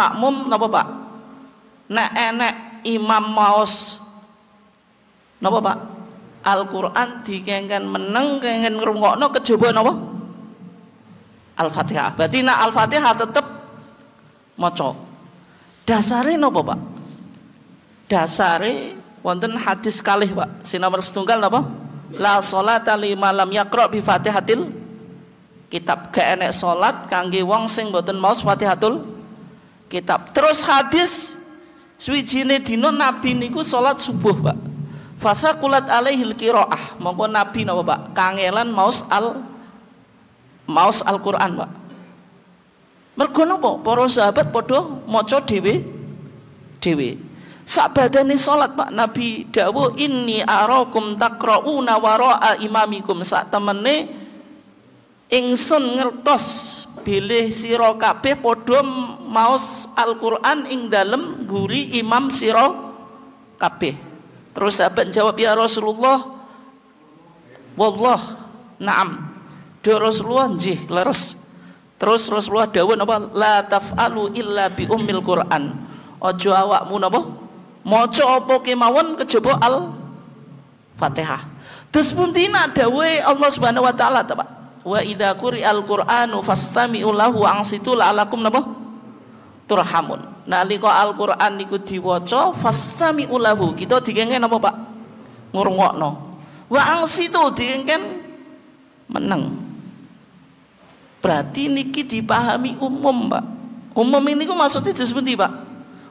makmum napa Pak? Nek enek imam maos napa Pak? Al-Qur'an dikengken meneng kengken ngrungokno kejaba napa? Al-Fatihah. Berarti nek Al-Fatihah tetep maca. Dasare napa Pak? Dasare wonten hadis kalih Pak, nomor setunggal napa? La sholata lima malam yaqra bi Fatihatil kitab gak enek salat kangge wong sing mboten maos Fatihatul kitab. Terus hadis swijine dino Nabi niku salat subuh, Pak. Fasakulat alaihil qiraah. Monggo Nabi napa, Pak? Kangelan maus al maus Al-Qur'an, Pak. Mergo napa? Para sahabat padha maca dhewe dhewe. Sak badane salat Pak Nabi dawuh inni arakum taqrauna wara'a imamikum sak temene ingsun ngertos bilih sira kabeh padha maos Al-Qur'an ing dalem guri imam siro kabeh. Terus sahabat jawab ya Rasulullah wallah na'am. Do Rasulullah jih leres. Terus Rasulullah dawuh apa la taf'alu illa bi ummil Qur'an. Ojo awakmu napa maca apa kemawon kejaba Al-Fatihah. Terus puntina dawuh Allah Subhanahu wa taala ta, Wa idakuri Al Qur'anu fastami'u lahu angsitu la'alakum napa? turhamun nalika Al-Qur'an niku diwaca fastami ulahu kita dikengken apa Pak ngrungokno wa angsitu dikengken meneng berarti niki dipahami umum Pak umum ini ku maksudnya terus pundi Pak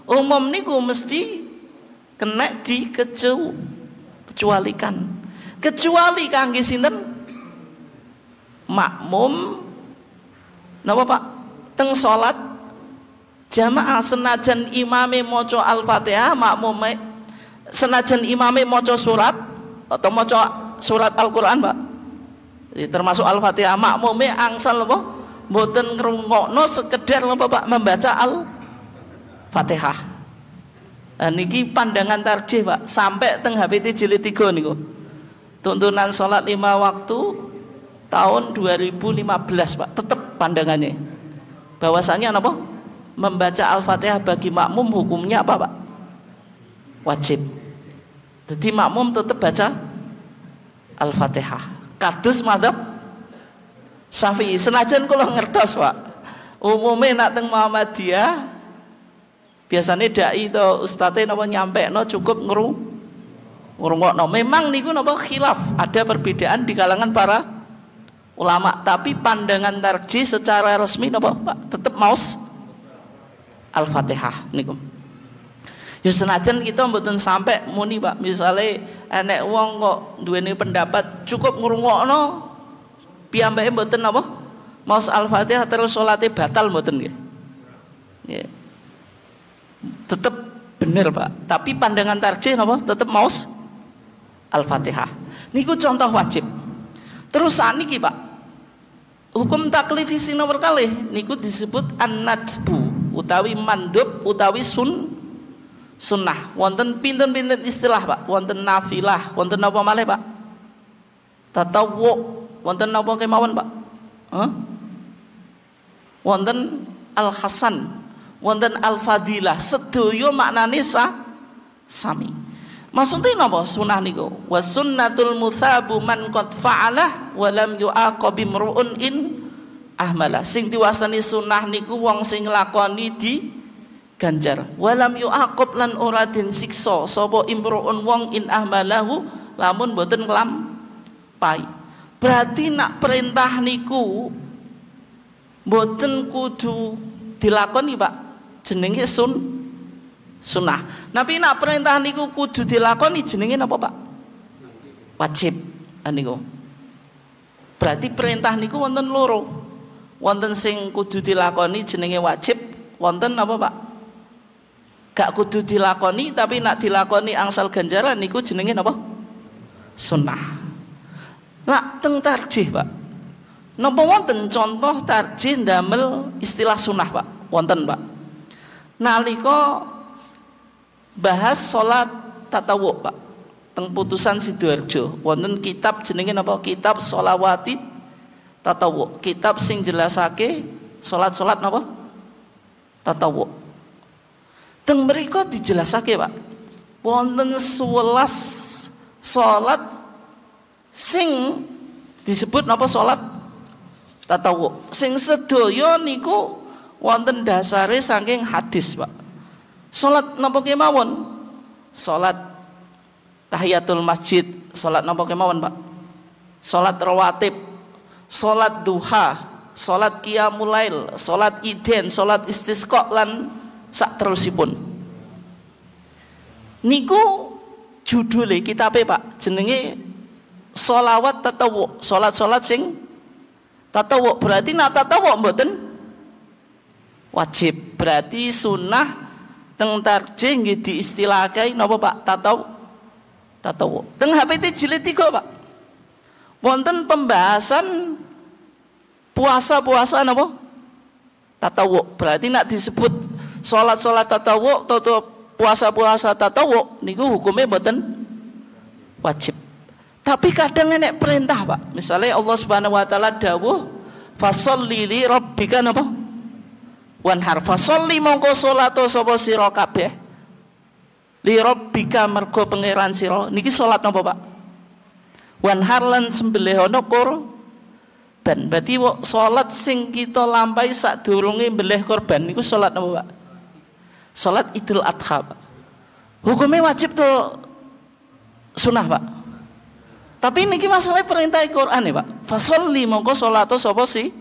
umum niku mesti kena dikecu kecualikan kecuali kangge sinten makmum napa Pak teng salat Jamaah senajan imame moco Al-Fatihah makmum senajan imame moco surat atau moco surat Al-Qur'an, Pak. termasuk Al-Fatihah makmum angsal apa? Mboten ngrungokno sekedar apa, Pak, membaca Al-Fatihah. Nah, niki pandangan tarjih, Pak, sampai teng HPT jilid tiga niku. Tuntunan sholat lima waktu tahun 2015, Pak. Tetap pandangannya. Bahwasannya apa? membaca Al-Fatihah bagi makmum hukumnya apa Pak? Wajib. Jadi makmum tetap baca Al-Fatihah. Kadus madhab Syafi'i. Senajan kalau ngertos Pak. Umumnya nak teng Muhammadiyah biasanya dai itu ustadznya napa nyampe no cukup ngeru ngurungok no. Memang niku napa khilaf ada perbedaan di kalangan para ulama tapi pandangan tarji secara resmi napa Pak tetap maus Al-Fatihah niku. Ya senajan kita mboten sampai muni Pak, misale enek wong kok duweni pendapat cukup ngrungokno piambake mboten apa? Maos Al-Fatihah terus salate batal mboten nggih. Ya. Tetep bener Pak, tapi pandangan tarjih apa? Tetep maos Al-Fatihah. Niku contoh wajib. Terus saniki Pak. Hukum taklifi nomor kalih niku disebut an-najbu utawi mandub utawi sun sunnah wonten pinten-pinten istilah Pak wonten nafilah wonten apa malih Pak tatawwu wonten apa kemawon Pak huh? wonten al hasan wonten al fadilah Sedoyo maknane sa sami maksudnya napa Sunnah niku was sunnatul muthabu man qad fa'alah wa lam yu'aqab imru'un in ahmala sing diwastani sunnah niku wong sing nglakoni di ganjar walam yuaqab lan ora den siksa sapa imruun wong in ahmalahu lamun boten kelam pai berarti nak perintah niku boten kudu dilakoni Pak jenenge sun sunnah tapi nak perintah niku kudu dilakoni jenenge apa Pak wajib niku berarti perintah niku wonten loro wonten sing kudu dilakoni jenenge wajib wonten apa Pak gak kudu dilakoni tapi nak dilakoni angsal ganjaran niku jenenge apa sunnah nak teng tarjih Pak nopo wonten contoh tarjih damel istilah sunnah Pak wonten Pak nalika bahas sholat tatawu Pak teng putusan Sidoarjo wonten kitab jenenge apa kitab sholawati tatawu kitab sing jelasake salat-salat napa tatawu teng mereka dijelasake Pak wonten sebelas salat sing disebut napa salat tatawu sing sedoyo niku wonten dasare saking hadis Pak salat napa kemawon salat tahiyatul masjid salat napa kemawon Pak salat rawatib salat duha, salat qiyamul lail, salat iden, salat istisqa lan sak terusipun. Niku judule kitabe Pak, jenenge solawat tatawu, salat-salat sing tatawu. Berarti nak tatawu mboten wajib. Berarti sunnah teng tarjih nggih diistilahake napa Pak? Tatawu. Tatawu. Teng HPT jilid 3 Pak wonten pembahasan puasa-puasa napa? Tatawu. Berarti nak disebut salat-salat tatawu atau puasa-puasa tatawu niku hukumnya mboten wajib. Tapi kadang enek perintah, Pak. Misalnya Allah Subhanahu wa taala dawuh fasolli li rabbika napa? Wanhar fasolli mongko salato sapa sira kabeh. Li rabbika mergo pangeran sira. Niki salat napa, Pak? wan harlan sembelih ana korban berarti solat sing kita lampai sak sadurunge sembelih korban niku sholat apa Pak Solat Idul Adha Pak hukumnya wajib tuh sunnah Pak tapi ini masalah perintah Quran ya Pak fasolli mongko salatu sopo sih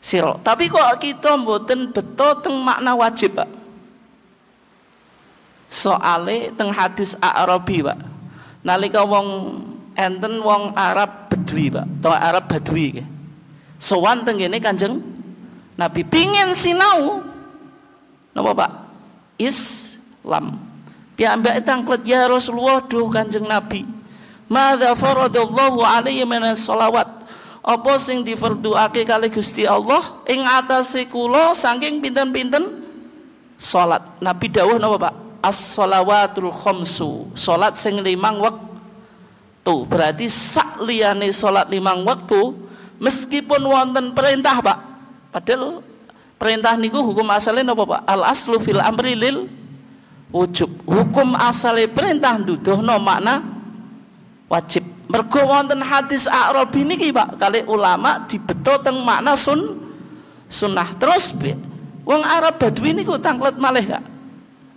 siro tapi kok kita mboten betul teng makna wajib Pak soale teng hadis Arabi Pak nalika wong enten wong Arab Bedui, Pak. Atau Arab Badui nggih. Sowan tenggene Kanjeng Nabi pingin sinau napa Pak? Islam. Piyambake tangklet ya Rasulullah duh Kanjeng Nabi. Madza faradallahu alaihi minas salawat. Apa sing difarduake kali Gusti Allah ing atase kula saking pinten-pinten salat. Nabi dawuh napa Pak? As-shalawatul khamsu. Salat sing limang wektu waktu berarti liyane salat limang waktu meskipun wonten perintah pak padahal perintah niku hukum asalnya napa pak al aslu fil amri lil wujub hukum asalnya perintah duduhno makna wajib mergo wonten hadis a'rabi niki pak kali ulama dibeto teng makna sun sunnah terus wong Arab badwi niku tanglet malih kak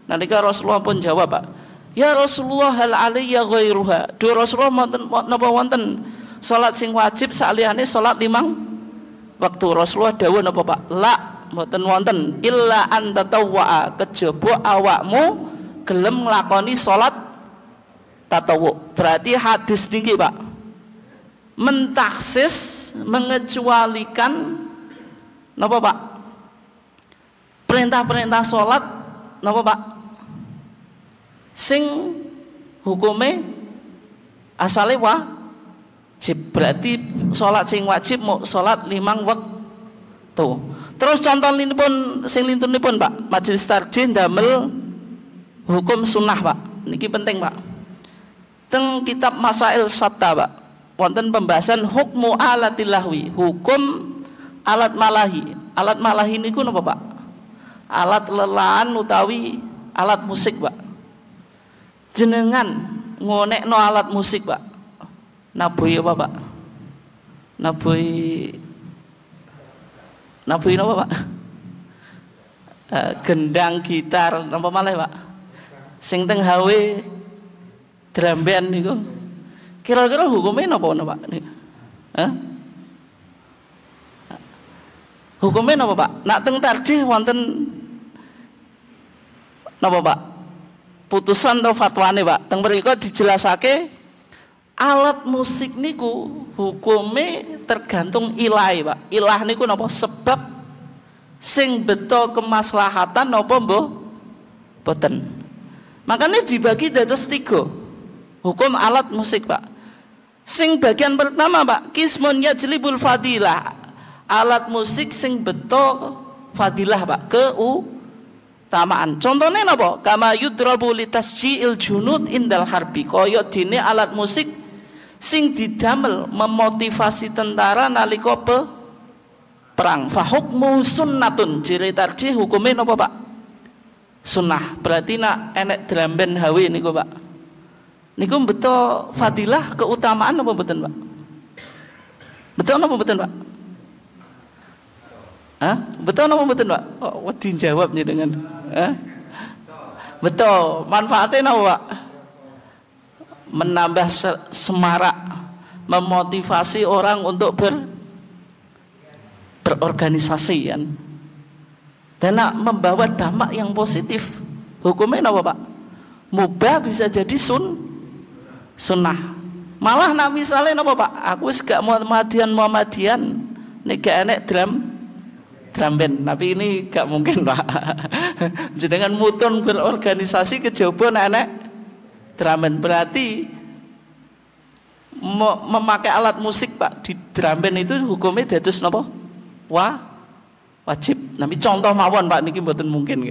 nalika Rasulullah pun jawab pak Ya Rasulullah hal aliyah ghairuha. Duh Rasulullah wonten napa wonten salat sing wajib saliyane salat limang waktu Rasulullah dawuh napa Pak? La mboten wonten illa anta tawa kejaba awakmu gelem nglakoni salat tatawu. Berarti hadis niki Pak mentaksis mengecualikan napa Pak? Perintah-perintah salat napa Pak? sing hukume asale wajib berarti sholat sing wajib mau sholat limang waktu terus contoh ini pun sing lintun ini pun pak majelis tarjih damel hukum sunnah pak niki penting pak teng kitab masail sabta pak wonten pembahasan hukmu alatilahwi hukum alat malahi alat malahi ini ku apa pak alat lelahan utawi alat musik pak jenengan ngonek no alat musik pak nabui apa pak nabui nabui apa pak uh, gendang gitar apa malah pak sing teng hawe drum band niku kira-kira hukumnya apa, napa pak huh? hukumnya apa pak nak teng cih, wonten napa pak putusan atau fatwane pak teng berikut dijelasake alat musik niku hukumnya tergantung ilai pak ilah niku nopo sebab sing beto kemaslahatan nopo bo boten makanya dibagi dados tiga hukum alat musik pak sing bagian pertama pak kismunnya jelibul fadilah alat musik sing beto fadilah pak ke u tamaan. Contohnya napa? Kama yudrabu litasjiil junud indal harbi. Kaya dene alat musik sing didamel memotivasi tentara nalika pe perang. Fahukmu sunnatun. Jire tarjih hukume napa, Pak? Sunnah. Berarti nak enek drum band hawe niku, Pak. Niku betul fadilah keutamaan apa mboten, Pak? Betul apa mboten, Pak? Hah? Betul apa mboten, Pak? Oh, wedi jawabnya dengan. Eh? Betul. Manfaatnya apa, Pak? Menambah semarak, memotivasi orang untuk ber berorganisasi kan. Dan nak membawa dampak yang positif. Hukumnya apa, Pak? Mubah bisa jadi sun sunnah. Malah nak misalnya apa, Pak? Aku wis gak Muhammadiyah Muhammadiyah Ini gak enak drum Dramben, tapi ini gak mungkin pak. Jenengan mutun berorganisasi kejauhan anak Dramben berarti memakai alat musik pak di Dramben itu hukumnya dados napa? Wah wajib. Nami contoh mawon pak niki mboten mungkin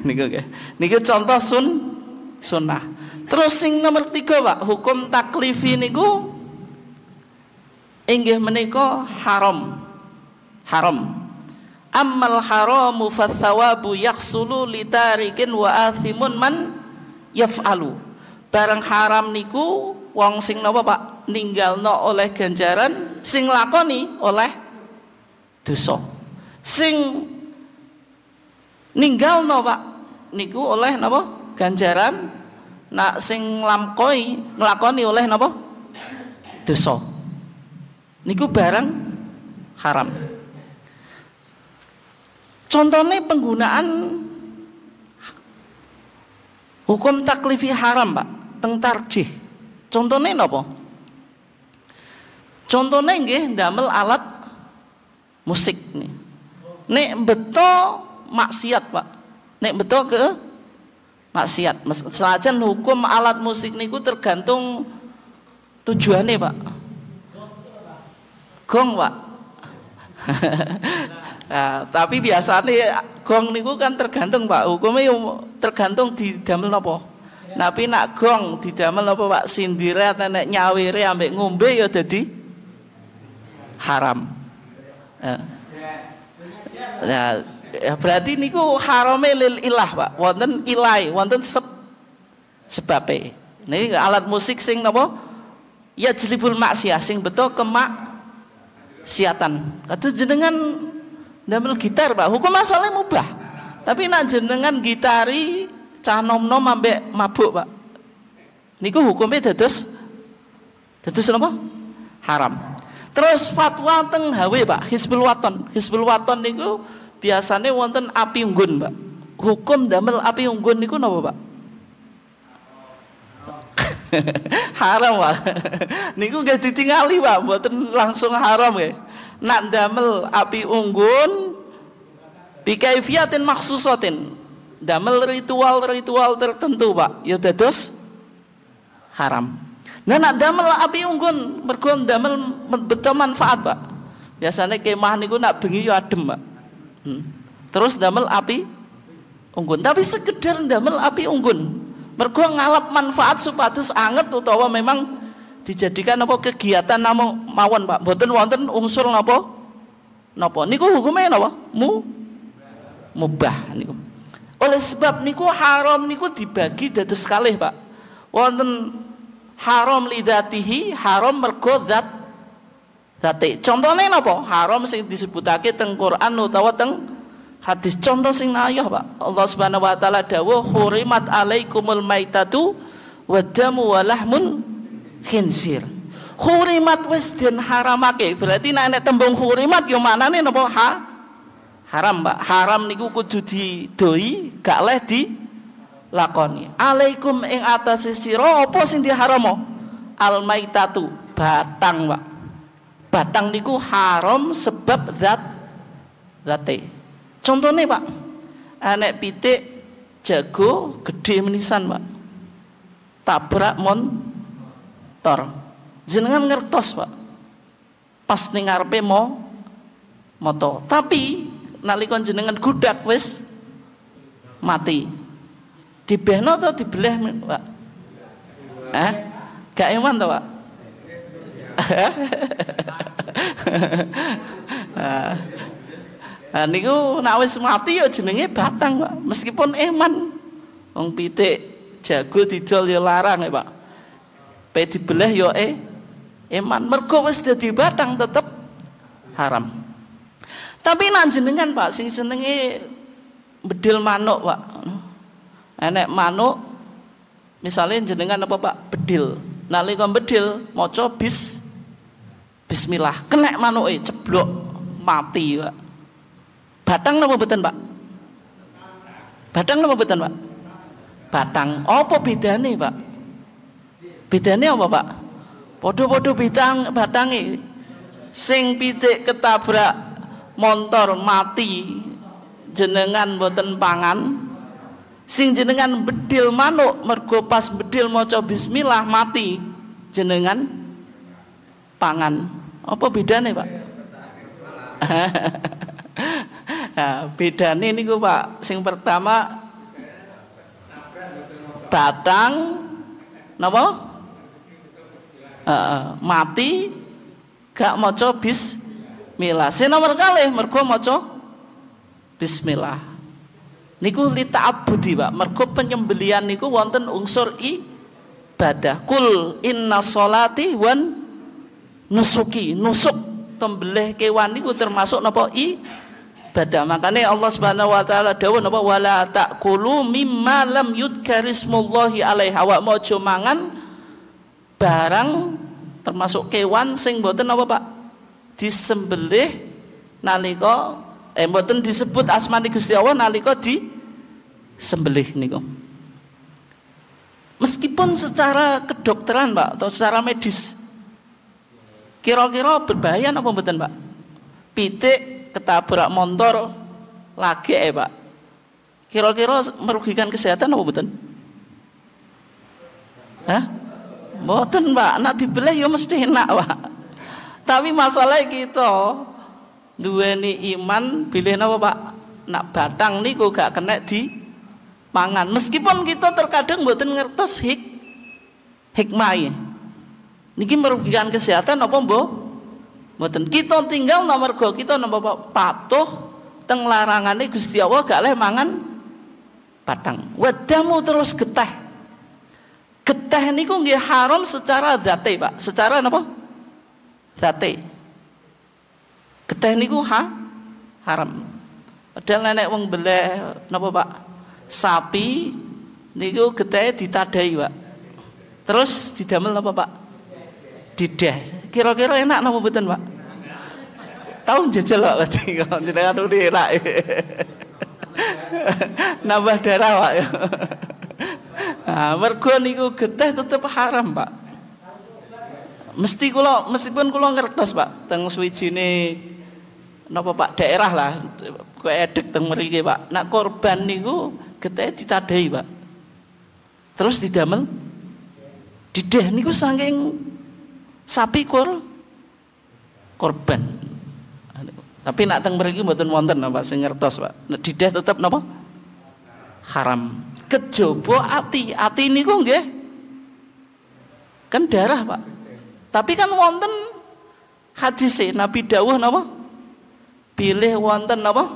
niki niki contoh sun sunnah. Terus sing nomor tiga pak hukum taklifi niku inggih meniko haram. Haram ammal haramu fathawabu yaksulu litarikin wa athimun man yaf'alu barang haram niku wong sing napa Pak ninggalno oleh ganjaran sing lakoni oleh dosa sing ninggalno Pak niku oleh napa ganjaran nak sing lamkoi nglakoni oleh napa dosa niku barang haram Contohnya penggunaan hukum taklifi haram, Pak, teng tarjih. Contohnya nopo? Contohnya nggih damel alat musik nih. Nek beto maksiat, Pak. Nek beto ke maksiat. Selajan hukum alat musik niku tergantung tujuannya, Pak. Gong, Pak. Nah, tapi hmm. biasanya gong niku kan tergantung Pak, hukumnya tergantung di damel nopo. Ya. Tapi nak gong damel nopo Pak sindire nenek nek nyawire ambek ngombe ya jadi ya, haram. Nah, ya berarti niku harame lil ilah Pak. Wonten ilai, wonten sebab sebabe. Nih alat musik sing nopo Ya jelibul maksiat sing beto kemak siatan. Kata jenengan Damel gitar, Pak. Hukum asalnya mubah. Tapi nak jenengan gitari cah nom-nom ambek mabuk, Pak. Niku hukumnya dados dados napa? Haram. Terus fatwa teng HW, Pak, Hizbul Waton. Hizbul Waton niku biasanya wonten api unggun, Pak. Hukum damel api unggun niku napa, Pak? haram, Pak. niku gak ditingali, Pak. Mboten langsung haram, ya nak damel api unggun bikaifiatin maksusotin damel ritual-ritual tertentu pak ya dados haram nah nak damel api unggun mergo damel betul manfaat pak biasanya kemah niku nak bengi ya adem pak hmm. terus damel api unggun tapi sekedar damel api unggun mergo ngalap manfaat supados anget utawa memang dijadikan apa kegiatan namo mawon Pak boten wonten unsur napa napa niku hukumnya napa mu mubah niku oleh sebab niku haram niku dibagi dados sekali Pak wonten haram lidatihi haram mergo zat zate contohnya napa haram sing disebutake teng Quran utawa teng hadis contoh sing ayoh Pak Allah Subhanahu wa taala dawuh hurimat alaikumul maitatu wa damu khinsir. Hurimat wis den haramake. Berarti nek ana tembung hurimat yo manane napa ha? Haram, Mbak. Haram niku kudu didoi, gak leh di lakoni. Alaikum ing atas sira apa sing diharamo? Almaitatu, batang, Mbak. Batang niku haram sebab zat zate. Contohnya, Pak. Anek pitik jago gede menisan, Pak. Tabrak mon motor. Jenengan ngertos, Pak. Pas ning ngarepe mo moto. Tapi nalika jenengan gudak wis mati. Dibehno atau dibeleh, Pak? Eh? Gak eman to, Pak? nah, niku nek wis mati ya jenenge batang, Pak. Meskipun eman wong pitik jago didol ya larang ya, Pak pe dibelah yo ya, e eh, iman mergo wis dadi batang tetep haram tapi nak jenengan Pak sing senenge bedil manuk Pak enek manuk misalnya jenengan apa Pak bedil nalika bedil maca bis bismillah kena manuke eh, ceblok mati Pak batang apa beten Pak batang apa beten Pak batang apa bedane Pak Bedanya apa Pak? Podo-podo bidang batangi. Sing pitik ketabrak motor mati jenengan boten pangan. Sing jenengan bedil manuk mergo pas bedil maca bismillah mati jenengan pangan. Apa bedanya Pak? nah, ini niku Pak, sing pertama batang napa? uh, mati gak maca bismillah. Sing nomor kalih mergo maca bismillah. Niku lita'abudi, Pak. Mergo penyembelian niku wonten unsur ibadah. Kul inna solati wan nusuki, nusuk tembelih kewan niku termasuk napa i ibadah. Makanya Allah Subhanahu wa taala dawuh napa wala takulu mimma lam yudkarismullahi alaiha wa mojo mangan barang termasuk kewan sing boten apa Pak disembelih nalika eh boten disebut asmani Gusti Allah nalika di sembelih niku meskipun secara kedokteran Pak atau secara medis kira-kira berbahaya apa boten Pak pitik ketabrak motor lagi eh Pak kira-kira merugikan kesehatan apa boten Hah? Boten Mbak. Nak dibeleh ya mesti enak, Pak. Tapi masalahnya kita ini iman pilih napa, Pak? Nak batang kok gak kena di pangan. Meskipun kita terkadang boten ngertos hik hikmahnya. Niki merugikan kesehatan apa, Mbok? Boten Kita tinggal nomor gua kita nomor Pak? Patuh teng Gusti Allah gak leh mangan batang. Wedamu terus getah getah niku nggih haram secara zate, Pak. Secara apa? Zate. Getah niku ha haram. Padahal nenek wong beleh napa, Pak? Sapi niku getahe ditadai, Pak. Terus didamel napa, Pak? Didah. Kira-kira enak napa mboten, Pak? Tahu jajal Pak berarti kalau jenengan enak. Nambah darah Pak. nah, mergo niku getih tetep haram, Pak. Mesti kula meskipun kula ngertos, Pak, teng suwijine napa Pak daerah lah kok edek teng mriki, Pak. Nak korban niku getih ditadai, Pak. Terus didamel dideh niku saking sapi kur korban. Tapi nak teng mriki mboten wonten Pak. sing ngertos, Pak. Dideh tetep napa? haram. Kejaba ati, ati niku nggih. Kan darah, Pak. Tapi kan wonten hadise Nabi dawuh napa? Pilih wonten napa?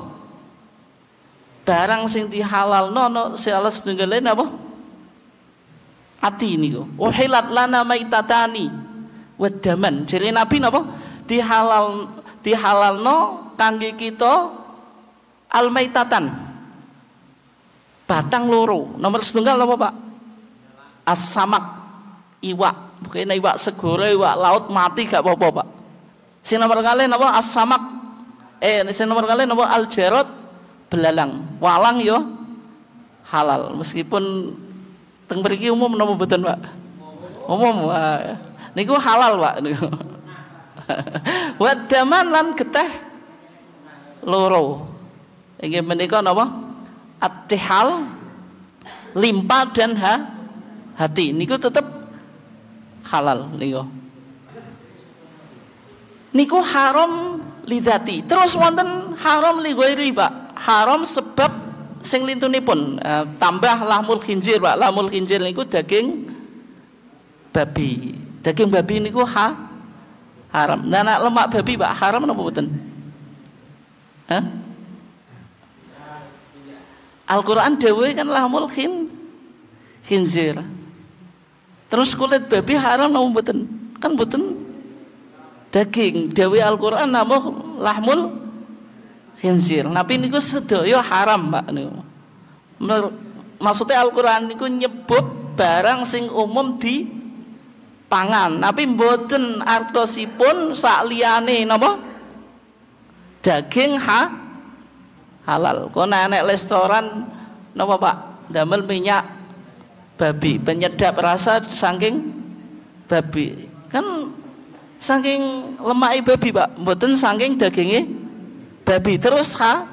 Barang sing dihalal nono sales nunggale napa? Ati niku. Uhilat lana maitatani wedaman Jadi Nabi napa? Dihalal dihalalno kangge kita almaitatan. Batang loro. Nomor setunggal apa pak? Asamak. Iwak. Mungkin iwak segoro, iwak laut mati gak apa-apa pak. Si nomor kalian apa? Asamak. Eh, si nomor kalian apa? Aljerot. Belalang. Walang yo. Halal. Meskipun teng umum nomor beton Pak? Umum. nih gua halal, Pak. Niku. Wadaman lan getah loro. ingin menikah napa? Atihal, limpa dan ha, hati niku tetap halal niku niku haram lidati terus wonten haram li pak. haram sebab sing lintunipun e, tambah lahmul khinjir Pak lahmul khinjir niku daging babi daging babi niku ha haram nah, nah lemak babi Pak haram napa mboten Hah? Al-Qur'an kan lahmul khin khinzir. Terus kulit babi haram namun mboten? Kan mboten daging. Dewi Al-Qur'an lahmul lahmul khinzir. Nah, tapi niku sedoyo haram, Pak niku. Maksudnya Al-Qur'an niku nyebut barang sing umum di pangan tapi mboten artosipun sakliane liyane daging ha halal kok nenek restoran nopo Pak damel minyak babi penyedap rasa saking babi kan saking lemak babi Pak mboten saking dagingnya babi terus ha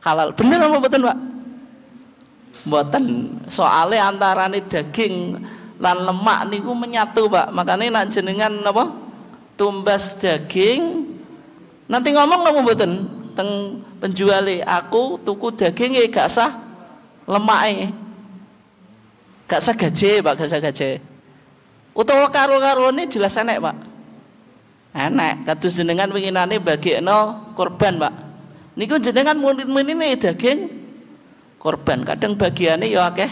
halal bener apa mboten Pak mboten soalnya antarane daging lan lemak niku menyatu Pak makanya nak jenengan apa tumbas daging nanti ngomong nopo mboten teng penjuale aku tuku dagingnya gak sah lemak gak sah gaje pak gak sah gaje utawa karo ini jelas enak pak enak kados jenengan bagi bagekno korban pak niku jenengan murid-murine daging korban kadang bagiannya ya akeh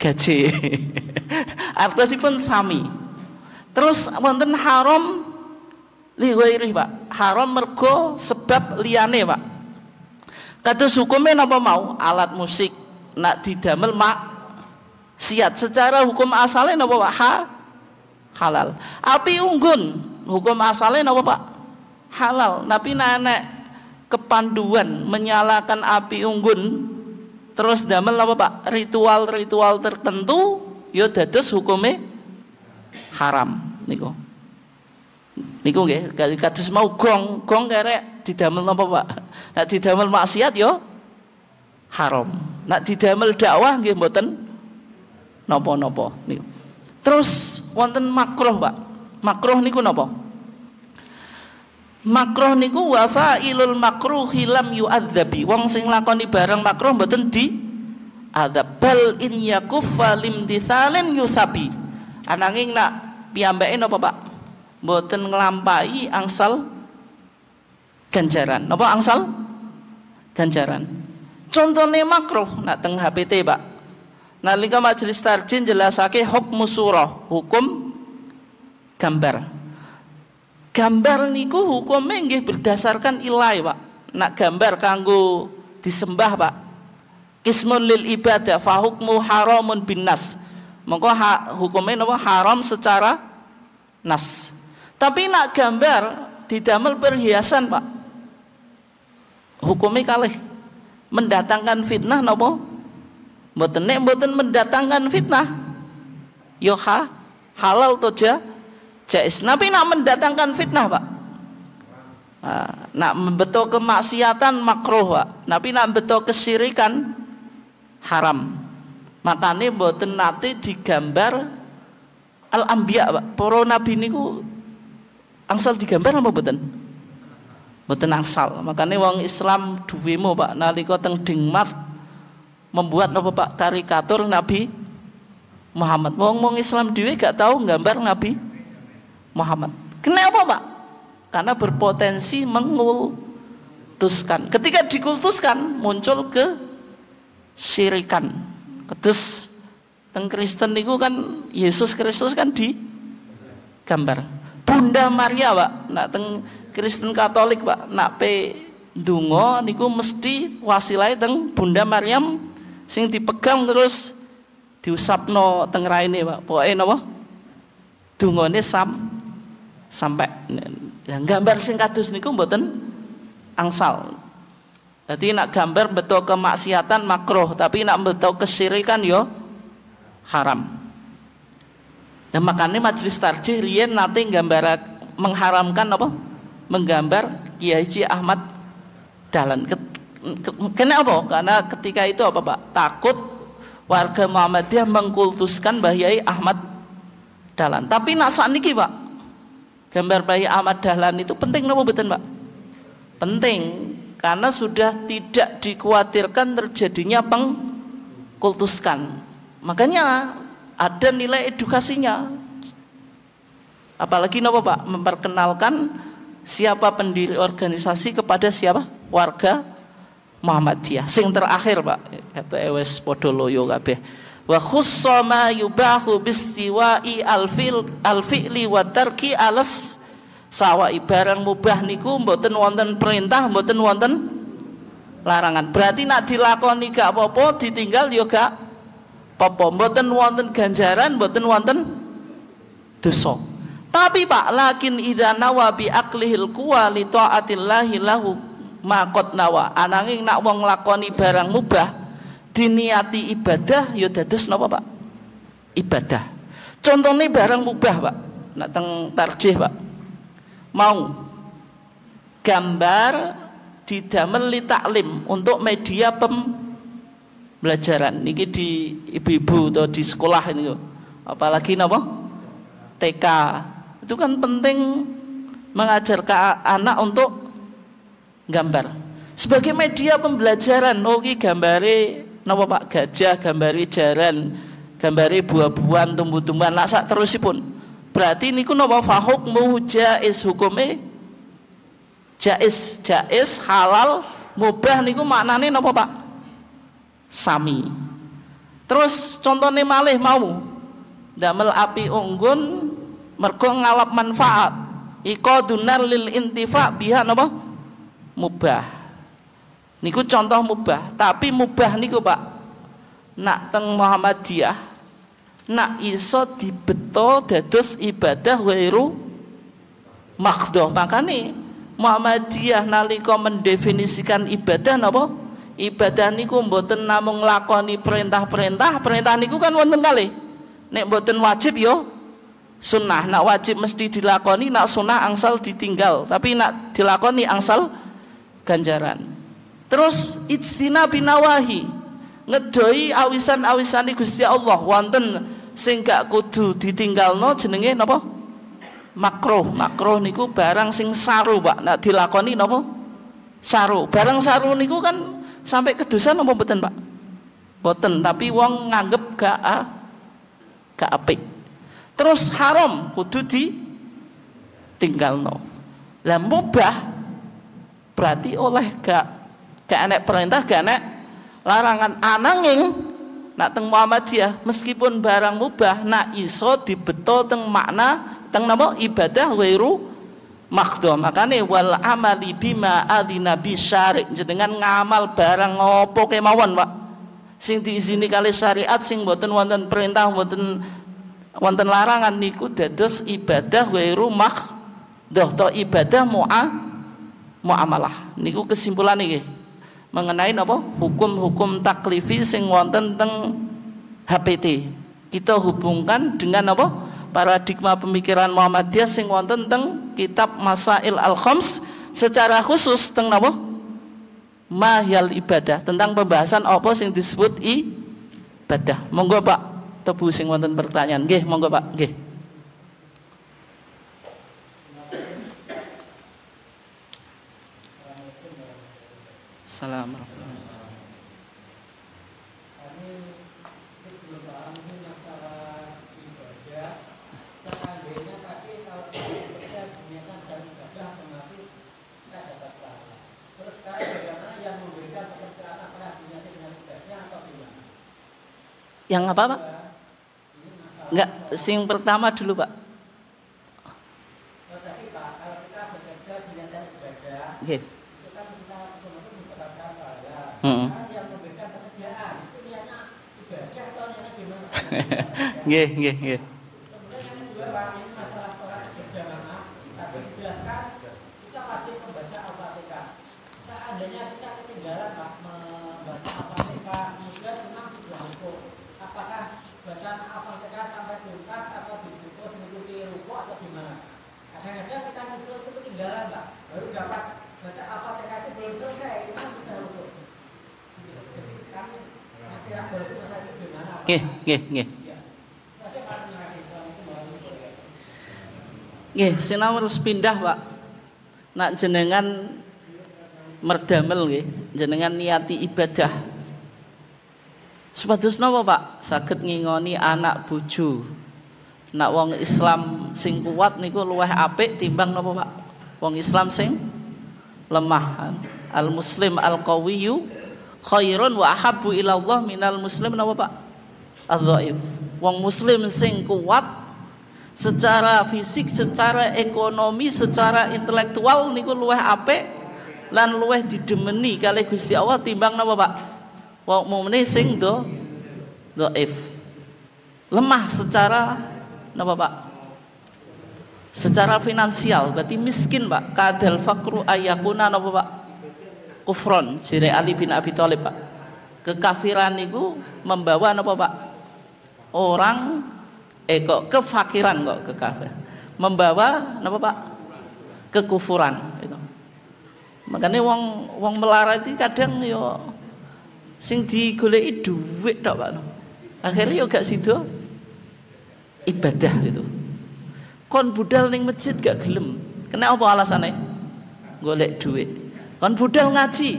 gaji pun sami terus wonten haram liwairi pak haram mergo sebab liane pak kata hukumnya napa mau alat musik nak didamel mak siat secara hukum asalnya napa pak ha halal api unggun hukum asalnya napa pak halal tapi nenek kepanduan menyalakan api unggun terus damel apa pak ritual-ritual tertentu ya dados hukumnya haram niku niku nggih kados mau gong gong karek didamel napa Pak nek didamel maksiat yo haram nek didamel dakwah nggih mboten napa-napa niku terus wonten makruh Pak makruh niku napa makruh niku wafa ilul makruhi lam yu'adzabi wong sing lakoni barang makruh mboten di adzab bal in yakuffa limtithalin yusabi ananging nak piambake napa Pak mboten nglampahi angsal ganjaran. Napa angsal ganjaran? Contohnya makruh nak teng HPT, Pak. Nalika majelis tarjin jelasake hukmu surah, hukum gambar. Gambar niku hukum nggih berdasarkan ilai, Pak. Nak gambar kanggo disembah, Pak. Kismun lil ibadah fa hukmu haramun bin Mengko hukumnya napa haram secara nas tapi nak gambar didamel perhiasan, Pak. Hukumnya kalih mendatangkan fitnah nopo? Mboten nek mboten mendatangkan fitnah. Yo halal toja, ja, jais. Tapi nak mendatangkan fitnah, Pak. nak membetul kemaksiatan makruh, Pak. Tapi nak betul kesirikan haram. Makanya mboten nanti digambar al ambiyah Pak. Poro nabi niku angsal digambar apa beten? Beten angsal makanya wong Islam duwe mo Pak nalika teng dingmat membuat apa Pak karikatur Nabi Muhammad wong wong Islam duwe gak tahu gambar Nabi Muhammad kenapa Pak karena berpotensi tuskan. ketika dikultuskan muncul ke sirikan. terus teng Kristen itu kan Yesus Kristus kan di gambar Bunda Maria pak nak teng Kristen Katolik pak nak pe dungo niku mesti wasilai teng Bunda Maryam sing dipegang terus no teng raine pak pokoknya napa dungone sam sampai Yang gambar sing kados niku mboten angsal jadi nak gambar betul kemaksiatan makro, tapi nak betul kesirikan yo ya haram. Nah makanya majelis tarjih riyen nanti gambar mengharamkan apa? Menggambar Kiai Haji Ahmad dalan kenapa? apa? Karena ketika itu apa Pak? Takut warga Muhammadiyah mengkultuskan Mbah Ahmad dalan Tapi nak niki Pak, gambar Mbah Ahmad dalan itu penting apa betul Pak? Penting karena sudah tidak dikhawatirkan terjadinya pengkultuskan. Makanya ada nilai edukasinya apalagi napa Pak memperkenalkan siapa pendiri organisasi kepada siapa warga Muhammadiyah sing terakhir Pak kata Ewes Podoloyo kabeh wa khusso ma yubahu bistiwa'i alfil alfi'li wa tarki alas sawa ibarang mubah niku mboten wonten perintah mboten wonten larangan berarti nak dilakoni gak apa-apa ditinggal yo ya gak popo mboten wonten ganjaran, mboten wonten dosa. Tapi Pak, lakin idza nawa bi aqlihil quwa li taatillahi lahu maqat nawa. Ananging nak wong lakoni barang mubah diniati ibadah ya dados napa Pak? Ibadah. Contohnya barang mubah Pak. Nak teng tarjih Pak. Mau gambar didamel li taklim untuk media pem pembelajaran niki di ibu-ibu atau di sekolah ini apalagi napa TK itu kan penting mengajar ke anak untuk gambar sebagai media pembelajaran Nogi oh, gambari gambare napa Pak gajah gambari jaran gambari buah-buahan tumbuh-tumbuhan terus sak pun. berarti niku napa mau jais hukume jais jais halal mubah niku maknane napa Pak sami. Terus contohnya malih mau damel api unggun mergo ngalap manfaat iko dunar lil intifa biha napa mubah niku contoh mubah tapi mubah niku Pak nak teng Muhammadiyah nak iso dibeto dados ibadah wairu makdoh makane Muhammadiyah nalika mendefinisikan ibadah napa ibadah niku mboten namung nglakoni perintah-perintah, perintah niku kan wonten kali. Nek mboten wajib yo sunnah. Nak wajib mesti dilakoni, nak sunnah angsal ditinggal. Tapi nak dilakoni angsal ganjaran. Terus ijtina binawahi ngedoi awisan-awisan di Gusti Allah wanten sing gak kudu no jenenge napa? makro makro niku barang sing saru pak nak dilakoni nopo saru barang saru niku kan sampai kedusan apa boten Pak? boten. tapi wong nganggep gak a, ah, gak apik. Terus haram kudu di tinggal no. Lah mubah berarti oleh gak gak enek perintah, gak enek larangan ananging nak teng Muhammadiyah meskipun barang mubah nak iso dibeto teng makna teng nama ibadah wairu Makdum, makane wal amali bima adina bisyari jenengan ngamal barang ngopo kemawon pak sing diizini kali syariat sing boten wonten perintah boten wonten larangan niku dados ibadah wairu makdoh to ibadah mu'a muamalah niku kesimpulan niki mengenai apa hukum-hukum taklifi sing wonten teng HPT kita hubungkan dengan apa paradigma pemikiran Muhammadiyah sing wonten teng kitab Masail Al-Khams secara khusus teng napa mahyal ibadah tentang pembahasan apa sing disebut ibadah monggo Pak tebu sing wonten pertanyaan nggih monggo Pak nggih Assalamualaikum Yang apa Pak? Enggak, sing pertama dulu Pak. Okay. Hmm. Nggih, nggih, nggih. nggih nggih. Nggih, harus pindah, Pak. Nak jenengan merdamel nggih, jenengan niati ibadah. Sepatus nopo, Pak? sakit ngingoni anak bucu. Nak wong Islam sing kuat niku luweh apik timbang nopo, Pak? Wong Islam sing lemah. Al muslim al qawiyyu khairun wa Ahabu ila Allah minal muslim nopo, Pak? adzaif. Wong muslim sing kuat secara fisik, secara ekonomi, secara intelektual niku luweh apik lan luweh didemeni kali Gusti Allah timbang napa Pak? Wong mukmine sing do dhaif. Lemah secara napa Pak? Secara finansial berarti miskin Pak. Kadal fakru ayakuna napa Pak? Kufron jire Ali bin Abi Thalib Pak. Kekafiran niku membawa napa Pak? orang eh kok kefakiran kok ke membawa apa pak kekufuran itu makanya wong wong melarat itu kadang yo sing digoleki duit dok pak akhirnya yo gak situ ibadah itu kon budal ning masjid gak gelem kena apa alasannya golek duit kon budal ngaji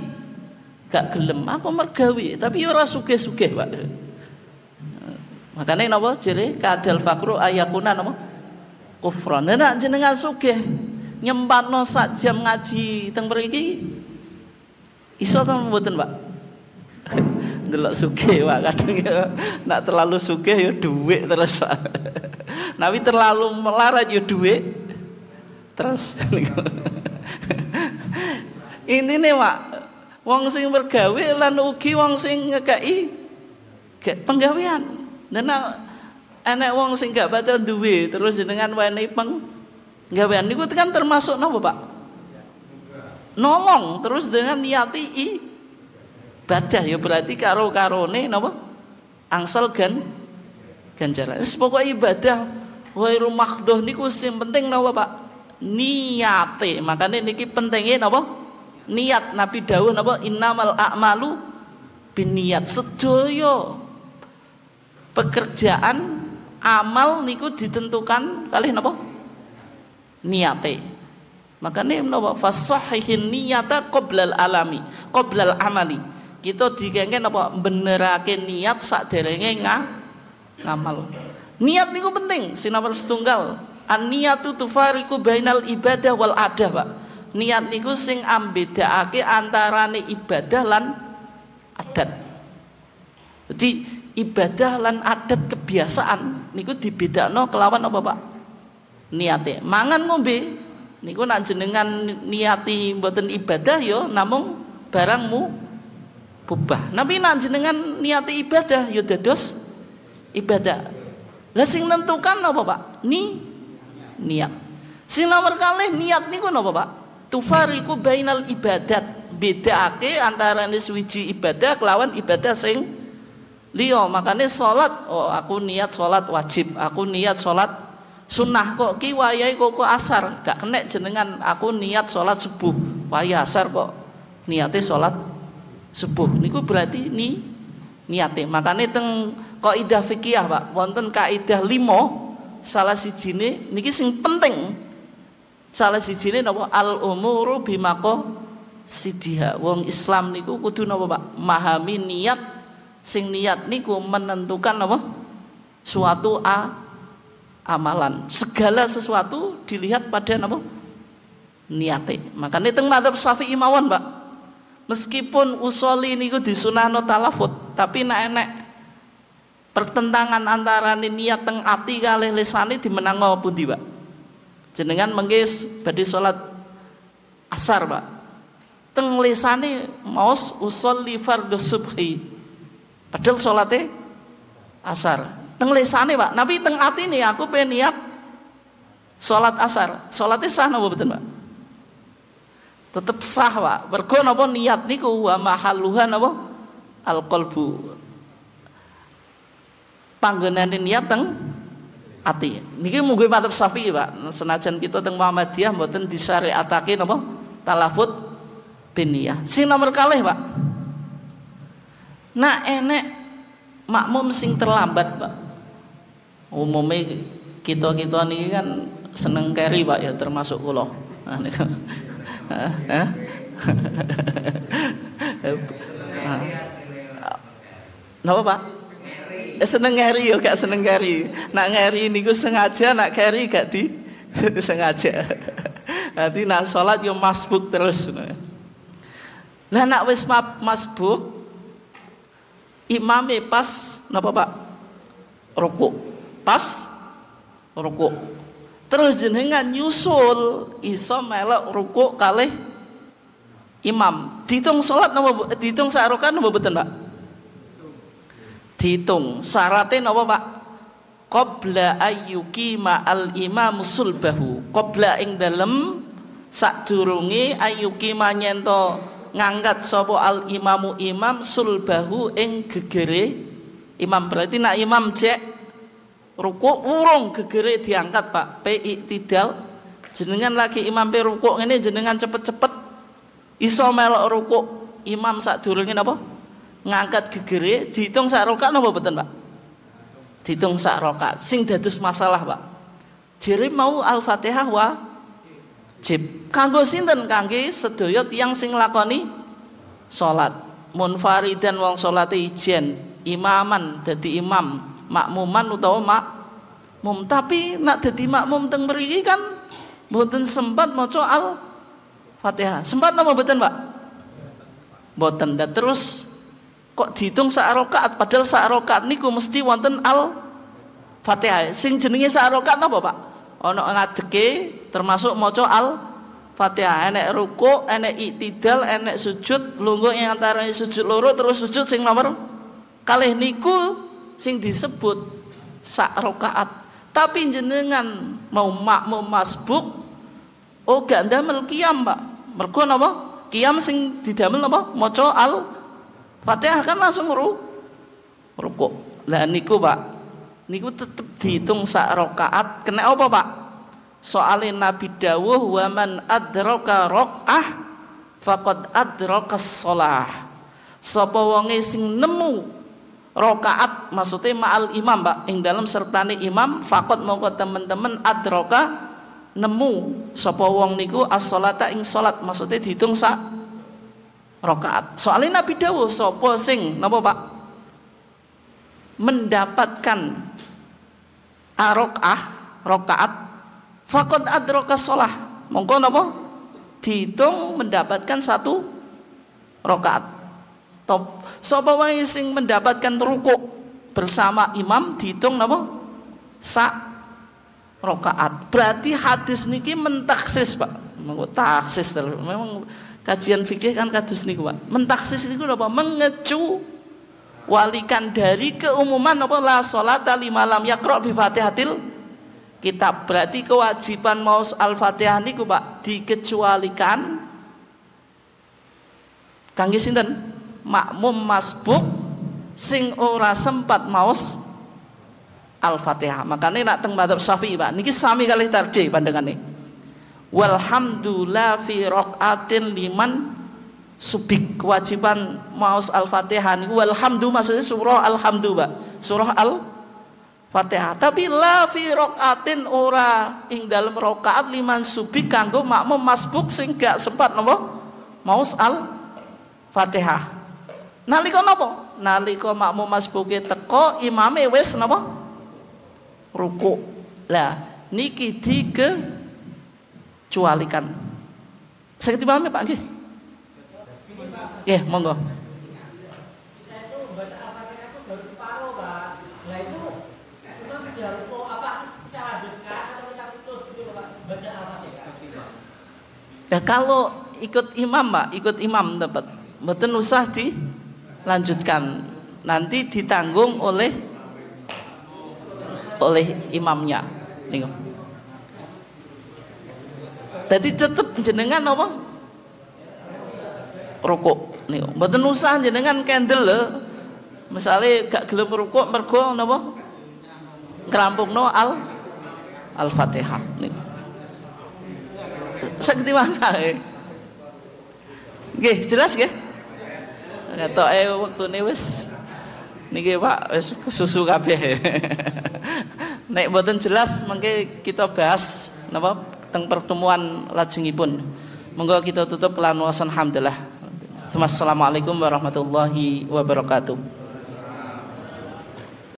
gak gelem aku mergawi tapi yo ora sugih-sugih pak Makanya napa jere kadal fakru ayakuna napa? Kufron. Nek jenengan sugih nyempatno sak jam ngaji teng mriki iso to mboten, Pak? Delok sugih Pak kadang ya nak terlalu sugih ya dhuwit terus Pak. Nawi terlalu melarat ya dhuwit terus. ini nih Pak, wong sing bergawe lan ugi wong sing ngekai penggawean Nenek enek wong sing gak duit duwe terus jenengan wani peng gawean niku kan termasuk napa Pak? Nolong terus dengan niati i ibadah ya berarti karo karone napa? Angsel gan ganjaran. Semoga ibadah wairul makhduh niku sing penting napa Pak? Niate. Makanya niki pentingnya napa? niat Nabi dawuh napa innamal a'malu biniat sedoyo pekerjaan amal niku ditentukan kali napa niate makanya napa fasahihin niyata qoblal alami qoblal amali kita dikengke napa benerake niat sak derenge ngamal niat niku penting sinawar setunggal an niyatu tufariku bainal ibadah wal adah pak niat niku sing ambedakake antarane ibadah lan adat jadi ibadah lan adat kebiasaan niku dibedakno kelawan apa Pak? Niate. Mangan ngombe niku nak jenengan niati mboten ibadah yo ya, namung barangmu bubah. Nabi nak jenengan niati ibadah yo ya, dados ibadah. Lah sing nentukan apa Pak? Ni niat. Sing nomor kali niat niku napa Pak? Tufariku bainal ibadat. Bedake antara wiji ibadah kelawan ibadah sing Lio makanya sholat oh aku niat sholat wajib aku niat sholat sunnah kok ki wayai kok kok asar gak kena jenengan aku niat sholat subuh wayai asar kok niatnya sholat subuh niku berarti ni niatnya makanya teng kok idah fikih pak wonten kaidah limo salah si jine niki sing penting salah si jine nopo al umuru bimako sidiha wong Islam niku kudu nopo pak mahami niat sing niat niku menentukan apa suatu a amalan segala sesuatu dilihat pada apa niate makanya teng madhab syafi'i imawan pak meskipun usoli niku disunahno talafut tapi nak enek pertentangan antara niat teng ati lisan lisane dimenang pundi tiba jenengan menggis badi sholat asar pak teng lisane maus usolli fardhu subhi Padahal sholatnya asar. Teng lesane pak, tapi teng hati nih aku pengen niat sholat asar. Sholatnya sah nopo betul pak? Tetap sah pak. Berko nopo niat niku wa mahaluhan nopo al kolbu. Panggonan niat teng ati. Niki mungkin matap sapi Pak. Senajan kita teng Muhammadiyah disari atakin napa talafut biniyah. Sing nomor kalah Pak. Nak enek eh, makmum sing terlambat, Pak. Umumnya kita-kita ini kan seneng keri, Pak ya termasuk kula. Nah, kan. Napa, Pak? Eh, seneng keri yo ya, gak seneng keri. Nak ngeri gue sengaja, nak keri gak di sengaja. Nanti nak sholat yo ya, masbuk terus. Nah nak wis masbuk imame pas napa Pak? Rokok. Pas rokok. Terus jenengan nyusul iso melok rukuk kali imam. Dihitung salat napa dihitung sak rakaat napa betul Pak? Dihitung. Syaratnya napa, Pak? Qabla ayyuki ma'al imam sulbahu. Qabla ing dalem sadurunge ayyuki manyento ngangkat sopo al imamu imam sulbahu ing gegere imam berarti nak imam cek ruko urung gegere diangkat Pak PI tidal jenengan lagi imam pe ruku ini jenengan cepet-cepet iso melok imam sak durunge apa ngangkat gegere dihitung sak rokat napa beten Pak dihitung sak rokat sing dados masalah Pak jadi mau al-fatihah wa wajib kanggo sinten kangge sedaya tiyang sing lakoni salat munfaridan wong salate ijen imaman dadi imam makmuman utawa mum tapi nak dadi makmum teng mriki kan mboten sempat maca al Fatihah. Sempat nama mboten, Pak? Mboten. Dan terus kok dihitung sak rakaat padahal sak rakaat niku mesti wonten al Fatihah. Sing jenenge sak rakaat napa, Pak? Ana ngadeke termasuk moco al Fatihah enek ruku, enek itidal, enek sujud, lunggu yang antara sujud loro terus sujud sing nomor kalih niku sing disebut sak rokaat Tapi jenengan mau mau masbuk oh gak ada kiam, Pak. Mergo nama Kiam sing didamel nama Maca al Fatihah kan langsung ru ruku. Lah niku, Pak. Niku tetep dihitung sak rokaat kena apa, Pak? soalnya Nabi dawuh waman adroka rokah fakod adroka solah. Sopo wonge sing nemu rokaat maksudnya ma'al imam pak ing dalam sertane imam fakod mongko temen-temen adroka nemu sopo wong niku as ing solat, maksudnya dihitung sak rokaat. Soalnya Nabi dawuh sopo sing napa Pak? mendapatkan arokah rokaat. Fakot adroka sholah. mongko nopo Dihitung mendapatkan satu rokaat. Top. Sopo sing mendapatkan rukuk bersama imam dihitung nopo Sak rokaat. Berarti hadis niki mentaksis, Pak. mentaksis. taksis memang kajian fikih kan kadus niku, Pak. Mentaksis niku nopo Mengecu walikan dari keumuman apa la salata limalam yaqra bi Fatihatil kitab. Berarti kewajiban maus Al-Fatihah niku Pak dikecualikan kangge sinten? Makmum masbuk sing ora sempat maus Al-Fatihah. Makanya nak teng madhab Syafi'i Pak. Niki sami kali tarjih pandangane. Walhamdulillah fi rokatin liman subik kewajiban maus Al-Fatihah niku walhamdu maksudnya surah Alhamdu Pak. Surah Al-Fatihah Fatihah. Tapi la fi ora ing dalam rokaat liman subi kanggo makmum masbuk sing gak sempat nopo maus al Fatihah. Nalika nopo? Nalika makmum masbuke teko imame wis nopo? Ruku. Lah niki dike cualikan. Sakit imame Pak nggih? Nggih, monggo. Nah kalau ikut imam mbak, ikut imam dapat. betul usah di lanjutkan Nanti ditanggung oleh oleh imamnya. Nih. Jadi tetap jenengan apa? Rokok. Nih. betul usah jenengan candle le. Eh. Misalnya gak gelem rokok mergo napa? Kerampung no al Al-Fatihah. Nih seketiwan bae. gih jelas nggih? waktu wektune wis niki Pak wis susu kabeh. Nek mboten jelas mangke kita bahas napa tentang pertemuan lajengipun. Monggo kita tutup kelan wasan hamdalah. Assalamualaikum warahmatullahi wabarakatuh.